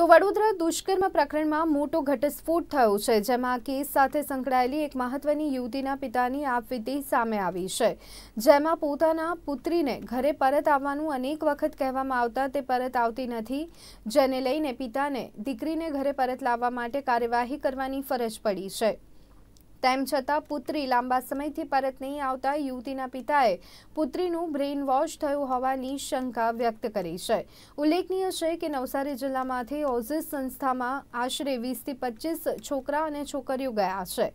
તો વડોદરા દુષ્કર્મ પ્રકરણમાં મોટો ઘટસ્ફોટ થયો છે જેમાં કેસ સાથે સંકળાયેલી એક મહત્વની યુવતીના પિતાની આપવીતી સામે આવી છે જેમાં પોતાના પુત્રીને ઘરે પરત આવવાનું અનેક વખત કહેવામાં આવતા તે પરત આવતી નથી જેને લઈને પિતાને દીકરીને ઘરે પરત લાવવા માટે કાર્યવાહી કરવાની ફરજ પડી છે તેમ છતાં પુત્રી લાંબા સમયથી પરત નહીં આવતા યુવતીના પિતાએ પુત્રીનું બ્રેઇન વોશ થયું હોવાની શંકા વ્યક્ત કરી છે ઉલ્લેખનીય છે કે નવસારી જિલ્લામાંથી ઓઝિસ સંસ્થામાં આશરે વીસથી પચીસ છોકરા અને છોકરીઓ ગયા છે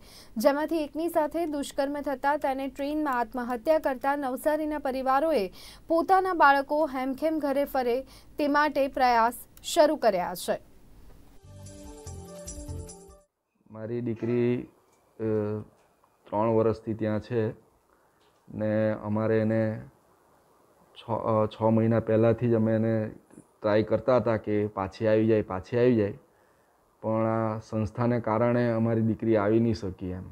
જેમાંથી એકની સાથે દુષ્કર્મ થતાં તેને ટ્રેનમાં આત્મહત્યા કરતા નવસારીના પરિવારોએ પોતાના બાળકો હેમખેમ ઘરે ફરે તે માટે પ્રયાસ શરૂ કર્યા છે મારી દીકરી ત્રણ વર્ષથી ત્યાં છે ને અમારે એને છ છ મહિના પહેલાંથી જ અમે એને ટ્રાય કરતા હતા કે પાછી આવી જાય પાછી આવી જાય પણ આ સંસ્થાને કારણે અમારી દીકરી આવી નહીં શકી એમ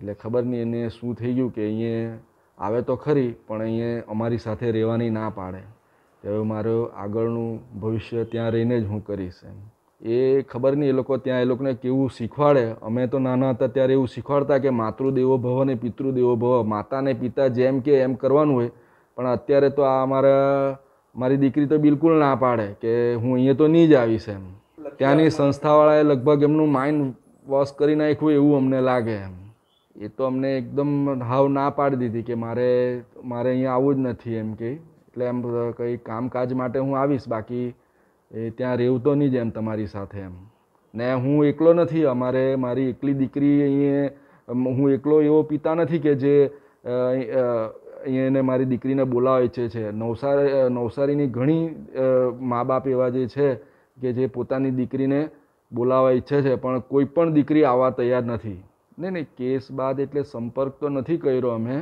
એટલે ખબર નહીં એને શું થઈ ગયું કે અહીંયા આવે તો ખરી પણ અહીંયા અમારી સાથે રહેવાની ના પાડે હવે મારું આગળનું ભવિષ્ય ત્યાં રહીને જ હું કરીશ એમ એ ખબર નહીં એ લોકો ત્યાં એ લોકોને કેવું શીખવાડે અમે તો નાના હતા ત્યારે એવું શીખવાડતા કે માતૃ દેવો ભવ અને પિતૃદેવો ભવ માતાને પિતા જેમ કે એમ કરવાનું હોય પણ અત્યારે તો આ અમારા મારી દીકરી તો બિલકુલ ના પાડે કે હું અહીંયા તો નહીં જ આવીશ એમ ત્યાંની સંસ્થાવાળાએ લગભગ એમનું માઇન્ડ વોશ કરી નાખ્યું એવું અમને લાગે એમ એ તો અમને એકદમ હાવ ના પાડી દીધી કે મારે મારે અહીંયા આવવું જ નથી એમ કે એટલે એમ કંઈ કામકાજ માટે હું આવીશ બાકી એ ત્યાં રહેવતો નહીં જ એમ તમારી સાથે એમ ને હું એકલો નથી અમારે મારી એકલી દીકરી અહીંયા હું એકલો એવો પિતા નથી કે જે અહીંયા એને મારી દીકરીને બોલાવે છે છે નવસારી નવસારીની ઘણી મા બાપ એવા જે છે કે જે પોતાની દીકરીને બોલાવવા ઈચ્છે છે પણ કોઈ પણ દીકરી આવવા તૈયાર નથી નહીં નહીં કેસ બાદ એટલે સંપર્ક તો નથી કર્યો અમે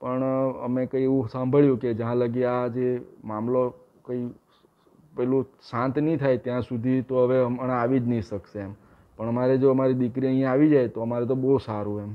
પણ અમે કંઈ એવું સાંભળ્યું કે જ્યાં લગી આ જે મામલો કંઈ પેલું શાંત નહીં થાય ત્યાં સુધી તો હવે હમણાં આવી જ નહીં શકશે એમ પણ અમારે જો અમારી દીકરી અહીંયા આવી જાય તો અમારે તો બહુ સારું એમ